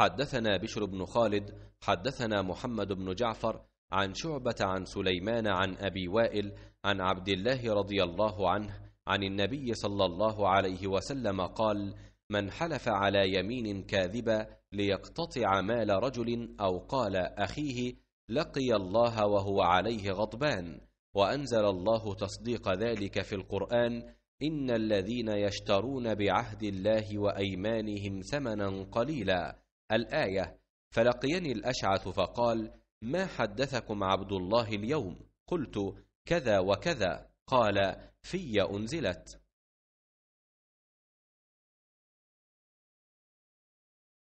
حدثنا بشر بن خالد حدثنا محمد بن جعفر عن شعبة عن سليمان عن أبي وائل عن عبد الله رضي الله عنه عن النبي صلى الله عليه وسلم قال من حلف على يمين كاذبة ليقتطع مال رجل أو قال أخيه لقي الله وهو عليه غضبان وأنزل الله تصديق ذلك في القرآن إن الذين يشترون بعهد الله وأيمانهم ثمنا قليلا الآية فلقيني الأشعث فقال ما حدثكم عبد الله اليوم قلت كذا وكذا قال في أنزلت